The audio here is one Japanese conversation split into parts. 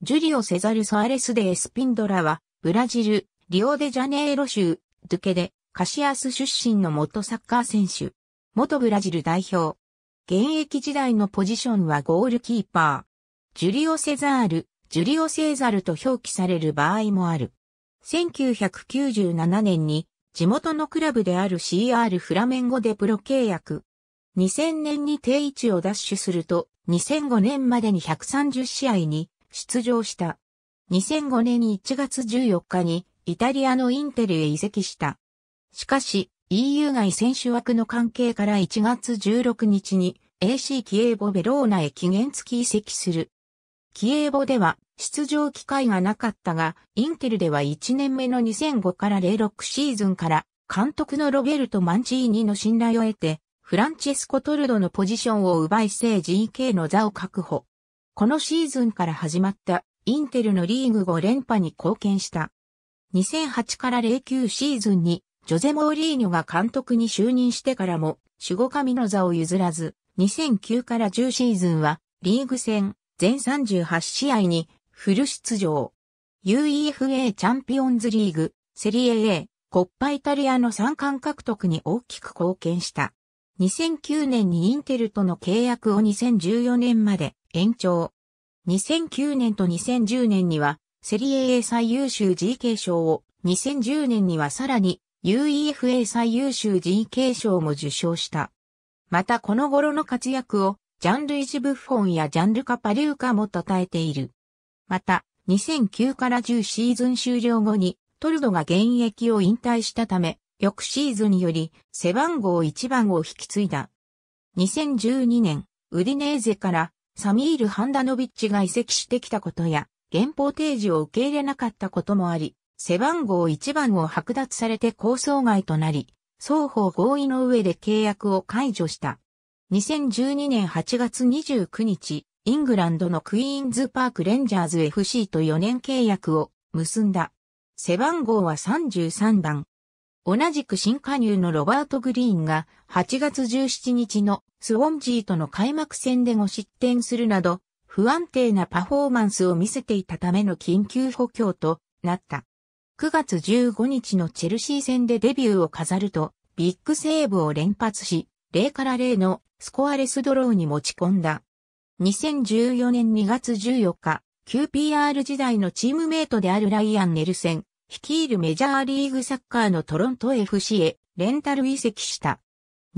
ジュリオ・セザル・ソアレス・デ・エスピンドラは、ブラジル、リオデジャネイロ州、ドゥケで、カシアス出身の元サッカー選手。元ブラジル代表。現役時代のポジションはゴールキーパー。ジュリオ・セザール、ジュリオ・セーザルと表記される場合もある。1997年に、地元のクラブである CR フラメンゴでプロ契約。2000年に定位置を奪取すると、2005年までに130試合に出場した。2005年1月14日にイタリアのインテルへ移籍した。しかし EU 外選手枠の関係から1月16日に AC キエーボベローナへ期限付き移籍する。キエーボでは出場機会がなかったが、インテルでは1年目の2005から06シーズンから監督のロベルト・マンチーニの信頼を得て、フランチェスコ・トルドのポジションを奪い聖 GK の座を確保。このシーズンから始まったインテルのリーグ5連覇に貢献した。2008から09シーズンにジョゼ・モーリーニョが監督に就任してからも守護神の座を譲らず、2009から10シーズンはリーグ戦全38試合にフル出場。UEFA チャンピオンズリーグ、セリエ A、コッパイタリアの三冠獲得に大きく貢献した。2009年にインテルとの契約を2014年まで延長。2009年と2010年には、セリエ A 最優秀 GK 賞を、2010年にはさらに UEFA 最優秀 GK 賞も受賞した。またこの頃の活躍を、ジャンルイジ・ブッフォンやジャンルカ・パリューカも称えている。また、2009から10シーズン終了後に、トルドが現役を引退したため、翌シーズンより背番号1番を引き継いだ。2012年、ウディネーゼからサミール・ハンダノビッチが移籍してきたことや、原稿提示を受け入れなかったこともあり、背番号1番を剥奪されて構想外となり、双方合意の上で契約を解除した。2012年8月29日、イングランドのクイーンズパークレンジャーズ FC と4年契約を結んだ。背番号は33番。同じく新加入のロバート・グリーンが8月17日のスウォンジーとの開幕戦で5失点するなど不安定なパフォーマンスを見せていたための緊急補強となった。9月15日のチェルシー戦でデビューを飾るとビッグセーブを連発し0から0のスコアレスドローに持ち込んだ。2014年2月14日、QPR 時代のチームメイトであるライアン・ネルセン、率いるメジャーリーグサッカーのトロント FC へレンタル移籍した。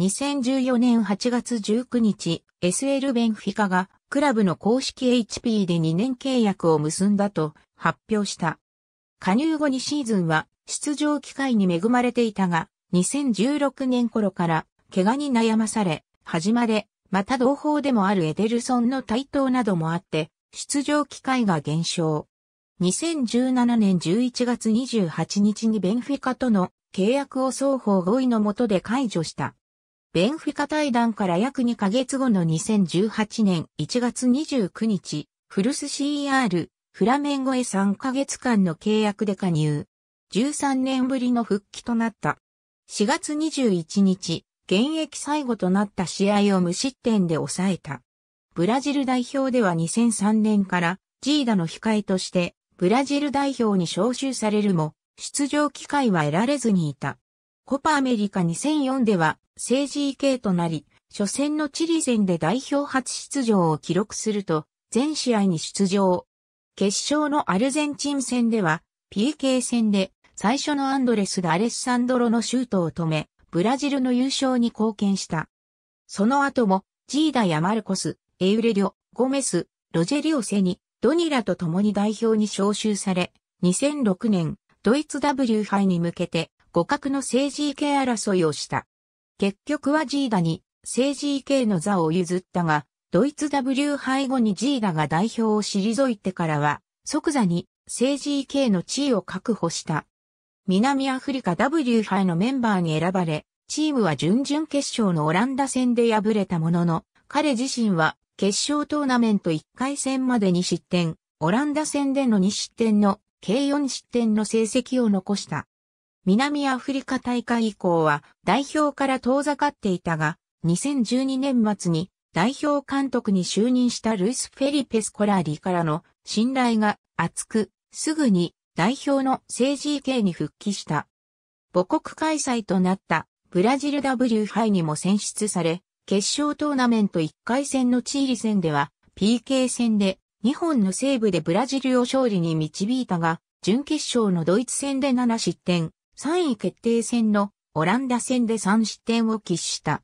2014年8月19日、SL ベンフィカがクラブの公式 HP で2年契約を結んだと発表した。加入後2シーズンは出場機会に恵まれていたが、2016年頃から怪我に悩まされ、始まれ、また同胞でもあるエデルソンの台頭などもあって、出場機会が減少。2017年11月28日にベンフィカとの契約を双方合意のもとで解除した。ベンフィカ対談から約2ヶ月後の2018年1月29日、フルス CR、フラメンゴへ3ヶ月間の契約で加入。13年ぶりの復帰となった。4月21日、現役最後となった試合を無失点で抑えた。ブラジル代表では2003年からジーダの控えとしてブラジル代表に招集されるも、出場機会は得られずにいた。コパアメリカ2004では、政治 EK となり、初戦のチリ戦で代表初出場を記録すると、全試合に出場。決勝のアルゼンチン戦では、PK 戦で最初のアンドレス・ダレッサンドロのシュートを止め、ブラジルの優勝に貢献した。その後も、ジーダやマルコス、エウレリョ、ゴメス、ロジェリオセに、ドニラと共に代表に招集され、2006年、ドイツ W 杯に向けて、互角の政治系争いをした。結局はジーダに政治系の座を譲ったが、ドイツ W 杯後にジーダが代表を退いてからは、即座に政治系の地位を確保した。南アフリカ W 杯のメンバーに選ばれ、チームは準々決勝のオランダ戦で敗れたものの、彼自身は決勝トーナメント1回戦までに失点、オランダ戦での2失点の計4失点の成績を残した。南アフリカ大会以降は代表から遠ざかっていたが、2012年末に代表監督に就任したルイス・フェリペス・コラーリからの信頼が厚く、すぐに代表の政治系に復帰した。母国開催となったブラジル W 杯にも選出され、決勝トーナメント1回戦のチーリ戦では、PK 戦で2本のセーブでブラジルを勝利に導いたが、準決勝のドイツ戦で7失点、3位決定戦のオランダ戦で3失点を喫した。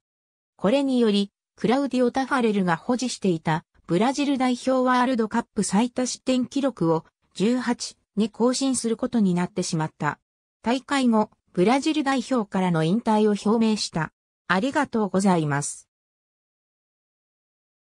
これにより、クラウディオ・タファレルが保持していたブラジル代表ワールドカップ最多失点記録を18に更新することになってしまった。大会後、ブラジル代表からの引退を表明した。ありがとうございます。